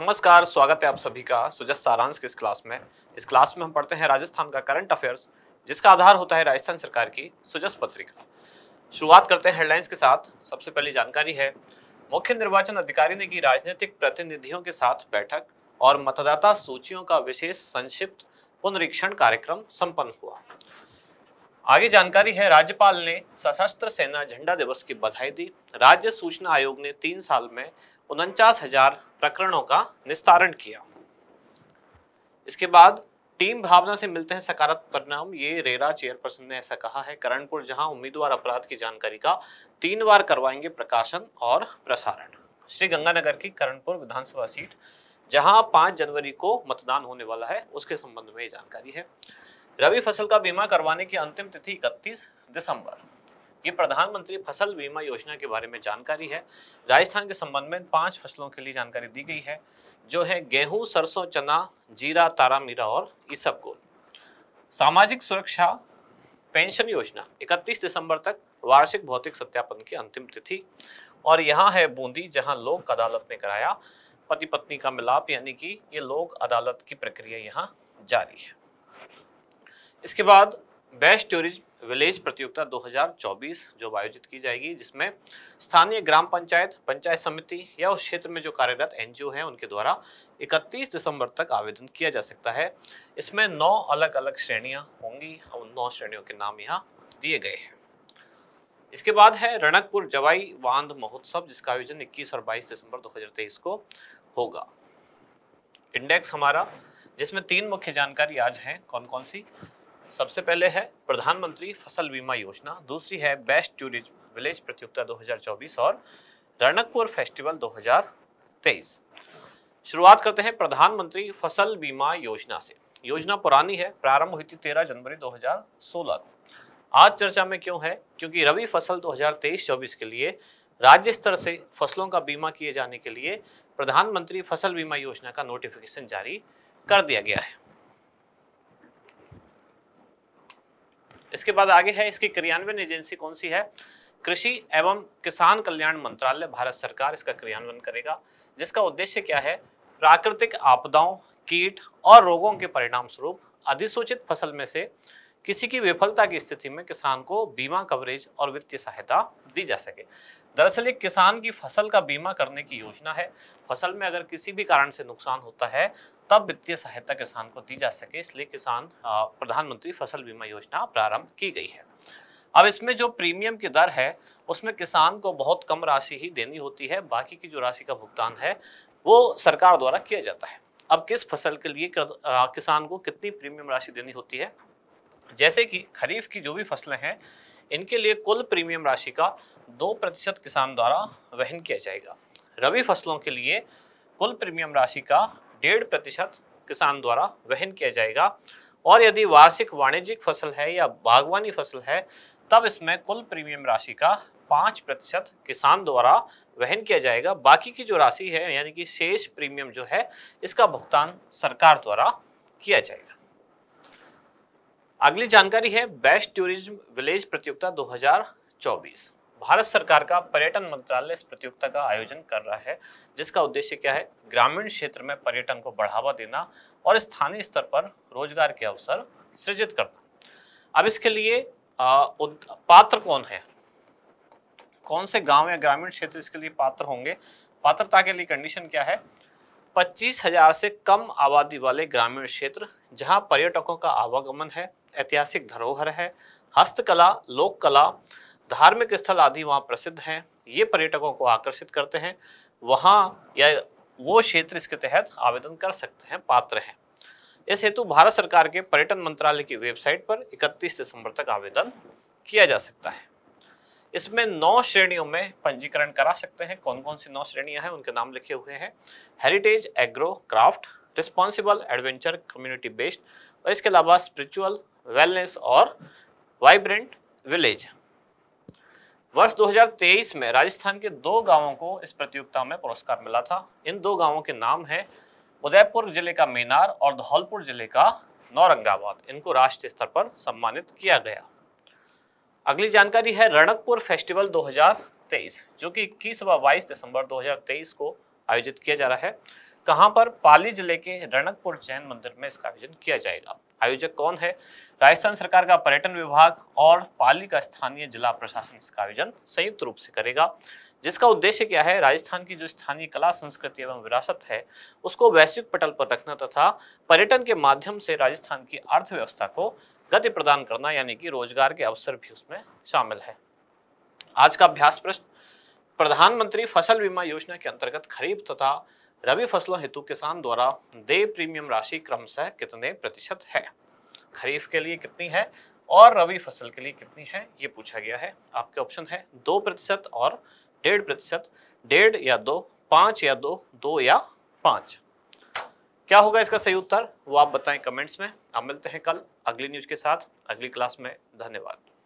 नमस्कार स्वागत है आप सभी का सुजस सारांश के इस क्लास में इस क्लास में हम पढ़ते हैं राजस्थान का करंट अफेयर्स जिसका आधार होता है राजस्थान सरकार की सुजस पत्रिका शुरुआत करते हैं हेडलाइंस के साथ सबसे पहली जानकारी है मुख्य निर्वाचन अधिकारी ने की राजनीतिक प्रतिनिधियों के साथ बैठक और मतदाता सूचियों का विशेष संक्षिप्त पुनरीक्षण कार्यक्रम संपन्न हुआ आगे जानकारी है राज्यपाल ने सशस्त्र सेना झंडा दिवस की बधाई दी राज्य सूचना आयोग ने तीन साल में उनचास हजार प्रकरणों का निस्तारण किया इसके बाद टीम भावना से मिलते हैं सकारात्मक परिणाम ये रेरा चेयरपर्सन ने ऐसा कहा है करणपुर जहां उम्मीदवार अपराध की जानकारी का तीन बार करवाएंगे प्रकाशन और प्रसारण श्री गंगानगर की करणपुर विधानसभा सीट जहां 5 जनवरी को मतदान होने वाला है उसके संबंध में ये जानकारी है रवि फसल का बीमा करवाने की अंतिम तिथि इकतीस दिसंबर ये प्रधानमंत्री फसल बीमा योजना के बारे में जानकारी है राजस्थान के संबंध में पांच फसलों के लिए जानकारी दी गई है जो है गेहूं सरसों चना जीरा तारा मीरा और इसबगोल सामाजिक सुरक्षा पेंशन योजना 31 दिसंबर तक वार्षिक भौतिक सत्यापन की अंतिम तिथि और यहाँ है बूंदी जहाँ लोक अदालत ने कराया पति पत्नी का मिलाप यानी कि ये लोक अदालत की प्रक्रिया यहाँ जारी है इसके बाद बेस्ट टूरिज्म विलेज प्रतियोगिता 2024 जो आयोजित की जाएगी जिसमें स्थानीय ग्राम पंचायत पंचायत समिति या उस क्षेत्र में जो कार्यरत एनजीओ हैं उनके द्वारा 31 दिसंबर तक आवेदन किया जा सकता है इसमें नौ अलग अलग श्रेणियां होंगी और उन नौ श्रेणियों के नाम यहाँ दिए गए हैं इसके बाद है रणकपुर जवाई बांध महोत्सव जिसका आयोजन इक्कीस और बाईस दिसंबर दो को होगा इंडेक्स हमारा जिसमें तीन मुख्य जानकारी आज है कौन कौन सी सबसे पहले है प्रधानमंत्री फसल बीमा योजना दूसरी है बेस्ट टूरिज्म विलेज प्रतियोगिता 2024 और रणकपुर फेस्टिवल 2023 शुरुआत करते हैं प्रधानमंत्री फसल बीमा योजना से योजना पुरानी है प्रारंभ हुई थी 13 जनवरी 2016 को आज चर्चा में क्यों है क्योंकि रवि फसल 2023-24 के लिए राज्य स्तर से फसलों का बीमा किए जाने के लिए प्रधानमंत्री फसल बीमा योजना का नोटिफिकेशन जारी कर दिया गया है इसके बाद आगे है इसकी क्रियान्वयन एजेंसी कौन सी है कृषि एवं किसान कल्याण मंत्रालय भारत सरकार इसका क्रियान्वयन करेगा जिसका उद्देश्य क्या है प्राकृतिक आपदाओं कीट और रोगों के परिणाम स्वरूप अधिसूचित फसल में से किसी की विफलता की स्थिति में किसान को बीमा कवरेज और वित्तीय सहायता दी जा सके दरअसल एक किसान की फसल का बीमा करने की योजना है फसल में अगर किसी भी कारण से नुकसान होता है तब वित्तीय सहायता किसान को दी जा सके इसलिए किसान प्रधानमंत्री फसल बीमा योजना प्रारंभ की गई है अब इसमें जो प्रीमियम की दर है उसमें किसान को बहुत कम राशि ही देनी होती है बाकी की जो राशि का भुगतान है वो सरकार द्वारा किया जाता है अब किस फसल के लिए किसान को कितनी प्रीमियम राशि देनी होती है जैसे कि खरीफ की जो भी फसलें हैं इनके लिए कुल प्रीमियम राशि का दो प्रतिशत किसान द्वारा वहन किया जाएगा रबी फसलों के लिए कुल प्रीमियम राशि का डेढ़ प्रतिशत किसान द्वारा वहन किया जाएगा और यदि वार्षिक वाणिज्यिक फसल है या बागवानी फसल है तब इसमें कुल प्रीमियम राशि का पाँच प्रतिशत किसान द्वारा वहन किया जाएगा बाकी की जो राशि है यानी कि शेष प्रीमियम जो है इसका भुगतान सरकार द्वारा किया जाएगा अगली जानकारी है बेस्ट टूरिज्म विलेज प्रतियोगिता 2024 भारत सरकार का पर्यटन मंत्रालय इस प्रतियोगिता का आयोजन कर रहा है जिसका उद्देश्य क्या है ग्रामीण क्षेत्र में पर्यटन को बढ़ावा देना और स्थानीय स्तर पर रोजगार के अवसर सृजित करना अब इसके लिए पात्र कौन है कौन से गांव या ग्रामीण क्षेत्र इसके लिए पात्र होंगे पात्रता के लिए कंडीशन क्या है पच्चीस हजार से कम आबादी वाले ग्रामीण क्षेत्र जहां पर्यटकों का आवागमन है ऐतिहासिक धरोहर है हस्तकला लोक कला धार्मिक स्थल आदि वहाँ प्रसिद्ध हैं ये पर्यटकों को आकर्षित करते हैं वहाँ या वो क्षेत्र इसके तहत आवेदन कर सकते हैं पात्र हैं इस हेतु भारत सरकार के पर्यटन मंत्रालय की वेबसाइट पर 31 दिसंबर तक आवेदन किया जा सकता है इसमें नौ श्रेणियों में पंजीकरण करा सकते हैं कौन कौन सी नौ श्रेणियां हैं उनके नाम लिखे हुए हैं heritage agro craft responsible adventure community based और इसके अलावा स्पिरिचुअल वेलनेस और वाइब्रेंट विलेज वर्ष 2023 में राजस्थान के दो गांवों को इस प्रतियोगिता में पुरस्कार मिला था इन दो गांवों के नाम है उदयपुर जिले का मीनार और धौलपुर जिले का नौरंगाबाद इनको राष्ट्रीय स्तर पर सम्मानित किया गया अगली जानकारी है रणकपुर फेस्टिवल 2023 जो कि 21 व 22 दिसंबर 2023 को आयोजित किया जा रहा है कहां पर पाली जिले के रणकपुर जैन मंदिर में इसका आयोजन किया जाएगा आयोजक कौन है राजस्थान सरकार का पर्यटन विभाग और पाली का स्थानीय जिला प्रशासन इसका आयोजन संयुक्त रूप से करेगा जिसका उद्देश्य क्या है राजस्थान की जो स्थानीय कला संस्कृति एवं विरासत है उसको वैश्विक पटल पर रखना तथा पर्यटन के माध्यम से राजस्थान की अर्थव्यवस्था को गति प्रदान करना यानी कि रोजगार के अवसर भी उसमें शामिल है आज का अभ्यास प्रश्न प्रधानमंत्री फसल बीमा योजना के अंतर्गत खरीफ तथा रबी फसलों हेतु किसान द्वारा दे प्रीमियम राशि क्रमशः कितने प्रतिशत है खरीफ के लिए कितनी है और रबी फसल के लिए कितनी है ये पूछा गया है आपके ऑप्शन है दो प्रतिशत और डेढ़ प्रतिशत डेढ़ या दो पांच या दो दो या पांच क्या होगा इसका सही उत्तर वो आप बताएं कमेंट्स में आप मिलते हैं कल अगली न्यूज के साथ अगली क्लास में धन्यवाद